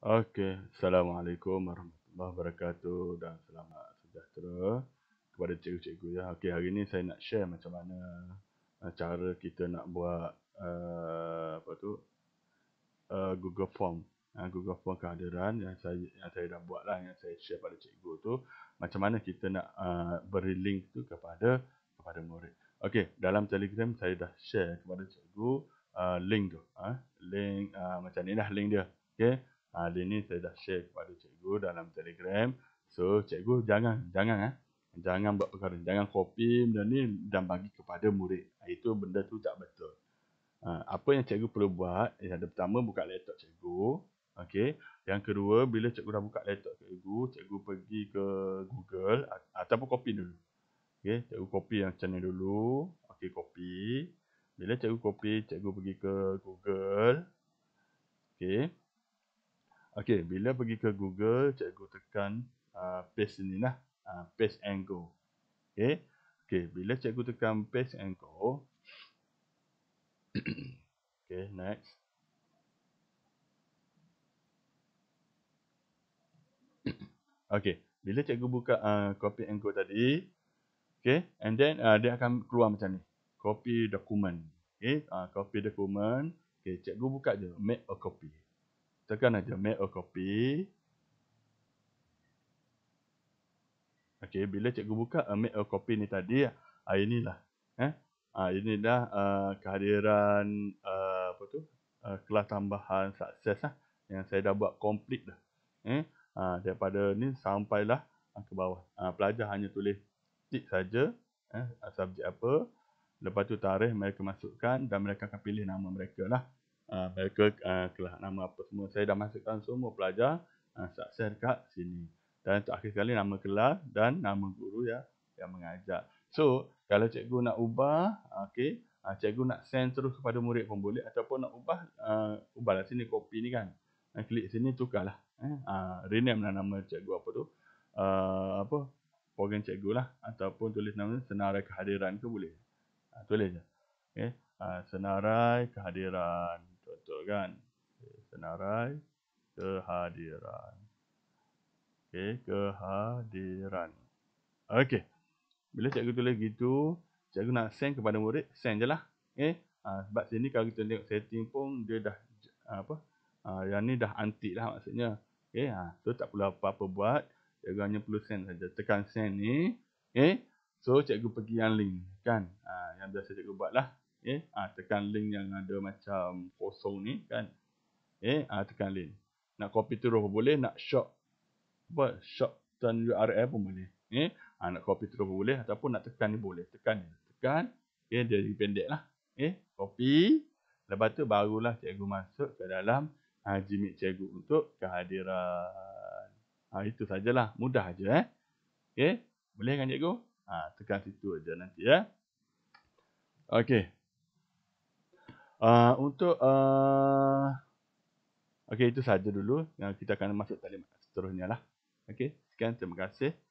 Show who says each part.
Speaker 1: Okey, Assalamualaikum warahmatullahi wabarakatuh dan selamat sejahtera kepada cikgu-cikgu ya. Okey, hari ini saya nak share macam mana eh, cara kita nak buat uh, apa tu? Uh, Google Form. Uh, Google Form kehadiran yang saya yang saya dah buat lah yang saya share pada cikgu tu. Macam mana kita nak uh, beri link tu kepada kepada murid. Okey, dalam Telegram saya dah share kepada cikgu uh, link tu. Uh, link uh, macam ni dah link dia. Okey, hari ni saya dah share kepada cikgu dalam telegram so cikgu jangan jangan eh jangan buat perkara jangan copy benda ni dan bagi kepada murid itu benda tu tak betul ha, apa yang cikgu perlu buat eh, yang pertama buka laptop cikgu okay. yang kedua bila cikgu dah buka laptop cikgu cikgu pergi ke Google ataupun copy dulu okay. cikgu copy yang macam ni dulu okay copy bila cikgu copy cikgu pergi ke Google okay. Okey, bila pergi ke Google, cikgu tekan uh, paste ini lah. Uh, paste and go. Okey. Okey, bila cikgu tekan paste and go. Okey, next. Okey, bila cikgu buka uh, copy and go tadi. Okey, and then uh, dia akan keluar macam ni. Copy document. Okey, uh, copy document. Okey, cikgu buka je. Make a copy going to make a copy. Okey, bila cikgu buka uh, make a copy ni tadi, ah uh, inilah. Eh? Ah uh, ini dah uh, kehadiran uh, apa tu? Uh, kelas tambahan sukses lah yang saya dah buat complete dah. Eh? Uh, daripada ni sampailah uh, ke bawah. Uh, pelajar hanya tulis tik saja eh, subjek apa. Lepas tu tarikh mereka masukkan dan mereka akan pilih nama mereka lah. Ah, mereka uh, ah, kelas nama apa semua. Saya dah masukkan semua pelajar uh, ah, sukses dekat sini. Dan terakhir sekali nama kelas dan nama guru ya yang mengajar. So, kalau cikgu nak ubah, okay, uh, cikgu nak send terus kepada murid pun boleh ataupun nak ubah uh, ubahlah sini copy ni kan. Uh, klik sini tukarlah. Eh, uh, rename lah nama cikgu apa tu. Uh, apa? Program cikgu lah ataupun tulis nama senarai kehadiran tu boleh. Uh, tulis je. Okey. Uh, senarai kehadiran kan senarai kehadiran okey kehadiran okey bila cikgu tulis gitu cikgu nak send kepada murid send jelah okey ha, sebab sini kalau kita tengok setting pun dia dah ha, apa ha, yang ni dah antik lah maksudnya okey ha so tak perlu apa-apa buat cikgu hanya perlu send saja tekan send ni okey so cikgu pergi yang link kan ha, yang biasa cikgu buat lah eh ha, tekan link yang ada macam kosong ni kan eh ha, tekan link nak copy terus boleh nak short apa short dan URL pun boleh eh ha, nak copy terus boleh ataupun nak tekan ni boleh tekan ni tekan eh dia jadi pendek lah eh copy lepas tu barulah cikgu masuk ke dalam ha, jimit cikgu untuk kehadiran ha, itu sajalah mudah aja eh okay. Eh, boleh kan cikgu ha, tekan situ aja nanti ya Okay. Ah, untuk uh, ah, okey itu saja dulu yang kita akan masuk talimat seterusnya lah. Okay, sekian terima kasih.